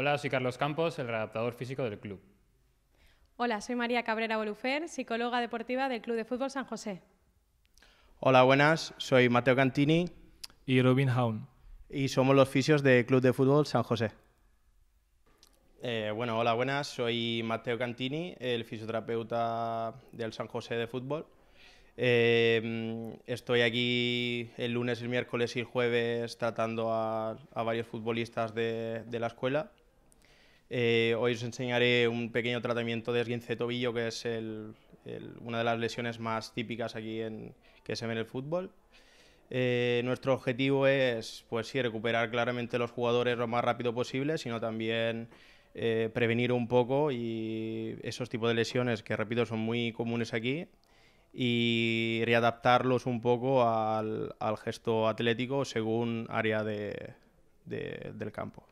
Hola, soy Carlos Campos, el adaptador físico del club. Hola, soy María Cabrera Bolufer, psicóloga deportiva del Club de Fútbol San José. Hola, buenas, soy Mateo Cantini. Y Robin Haun. Y somos los fisios del Club de Fútbol San José. Eh, bueno, hola, buenas, soy Mateo Cantini, el fisioterapeuta del San José de Fútbol. Eh, estoy aquí el lunes, el miércoles y el jueves tratando a, varios futbolistas de la escuela eh, hoy os enseñaré un pequeño tratamiento de esguince de tobillo, que es una de las lesiones más típicas aquí en, que se ve en el fútbol. Eh, nuestro objetivo es, pues sí, recuperar claramente los jugadores lo más rápido posible, sino también eh, prevenir un poco y esos tipos de lesiones que, repito, son muy comunes aquí y readaptarlos un poco al, gesto atlético según área del campo.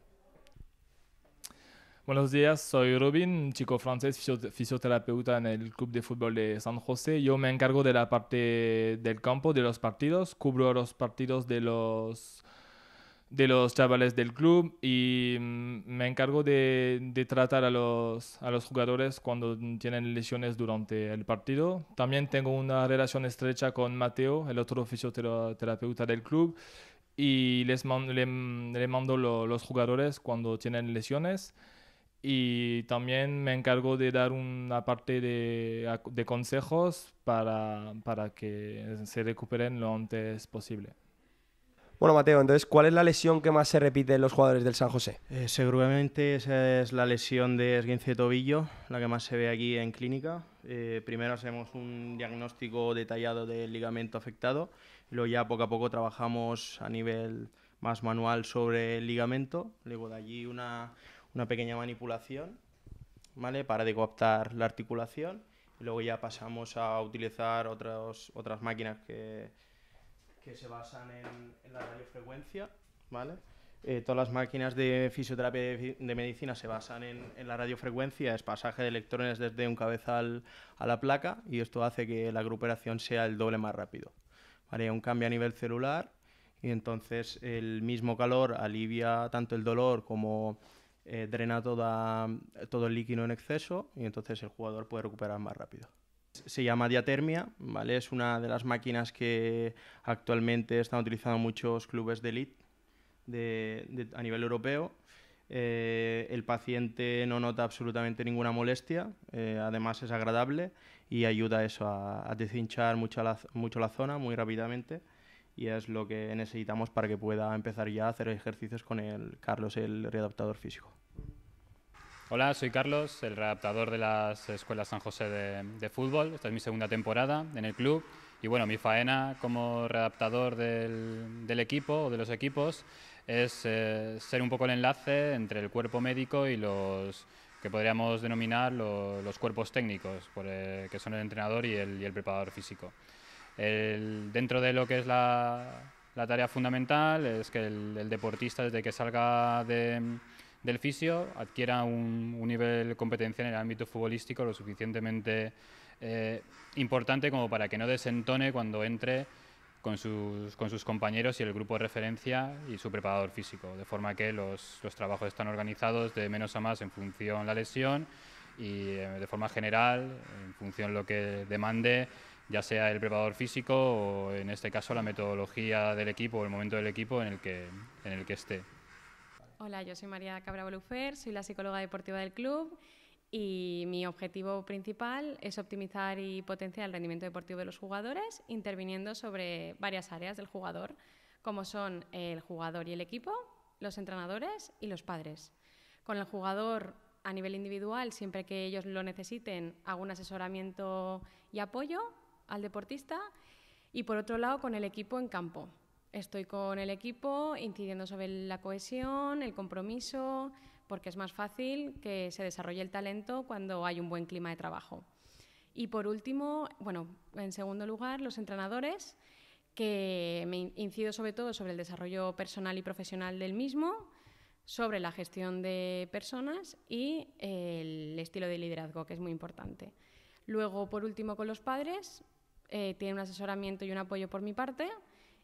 Buenos días, soy Robin, chico francés, fisioterapeuta en el Club de Fútbol de San José. Yo me encargo de la parte del campo, de los partidos, cubro los partidos de los de los chavales del club y mm, me encargo de, de, tratar a los, a los jugadores cuando tienen lesiones durante el partido. También tengo una relación estrecha con Mateo, el otro fisioterapeuta del club, y les le, mando los jugadores cuando tienen lesiones y también me encargo de dar una parte de, de consejos para, para, que se recuperen lo antes posible. Bueno, Mateo, entonces, ¿cuál es la lesión que más se repite en los jugadores del San José? Eh, seguramente esa es la lesión de esguince de tobillo, la que más se ve aquí en clínica. Eh, primero hacemos un diagnóstico detallado del ligamento afectado, luego ya poco a poco trabajamos a nivel más manual sobre el ligamento, luego de allí una una pequeña manipulación, ¿vale? Para decoaptar la articulación. Y luego ya pasamos a utilizar otras, otras máquinas que, que se basan en, la radiofrecuencia, ¿vale? Eh, todas las máquinas de fisioterapia y de medicina se basan en, la radiofrecuencia, es pasaje de electrones desde un cabezal a la placa y esto hace que la recuperación sea el doble más rápido. ¿Vale? un cambio a nivel celular y entonces el mismo calor alivia tanto el dolor como eh, drena todo el líquido en exceso y entonces el jugador puede recuperar más rápido. Se llama diatermia, ¿vale? Es una de las máquinas que actualmente están utilizando muchos clubes de elite a nivel europeo. Eh, el paciente no nota absolutamente ninguna molestia, eh, además es agradable y ayuda eso a, a deshinchar mucho la, mucho la zona muy rápidamente y es lo que necesitamos para que pueda empezar ya a hacer ejercicios con el Carlos, el readaptador físico. Hola, soy Carlos, el readaptador de las Escuelas San José de, Fútbol. Esta es mi segunda temporada en el club. Y bueno, mi faena como readaptador del, equipo o de los equipos es eh, ser un poco el enlace entre el cuerpo médico y los que podríamos denominar los cuerpos técnicos, eh, que son el entrenador y el, preparador físico. dentro de lo que es la, tarea fundamental es que el, deportista desde que salga de, del adquiera un, nivel de competencia en el ámbito futbolístico lo suficientemente eh, importante como para que no desentone cuando entre con sus, compañeros y el grupo de referencia y su preparador físico, de forma que los, trabajos están organizados de menos a más en función de la lesión y eh, de forma general, en función lo que demande, ya sea el preparador físico o en este caso la metodología del equipo o el momento del equipo en el que, en el que esté. Hola, yo soy María Cabra Bolufer, soy la psicóloga deportiva del club y mi objetivo principal es optimizar y potenciar el rendimiento deportivo de los jugadores, interviniendo sobre varias áreas del jugador, como son el jugador y el equipo, los entrenadores y los padres. Con el jugador a nivel individual, siempre que ellos lo necesiten, hago un asesoramiento y apoyo al deportista y por otro lado con el equipo en campo estoy con el equipo incidiendo sobre la cohesión, el compromiso, porque es más fácil que se desarrolle el talento cuando hay un buen clima de trabajo. Y por último, bueno, en segundo lugar, los entrenadores, que me incido sobre todo sobre el desarrollo personal y profesional del mismo, sobre la gestión de personas y el estilo de liderazgo, que es muy importante. Luego, por último, con los padres, eh, tienen un asesoramiento y un apoyo por mi parte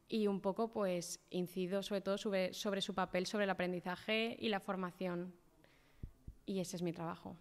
y un poco pues incido sobre todo sobre, sobre su papel, sobre el aprendizaje y la formación. Y ese es mi trabajo.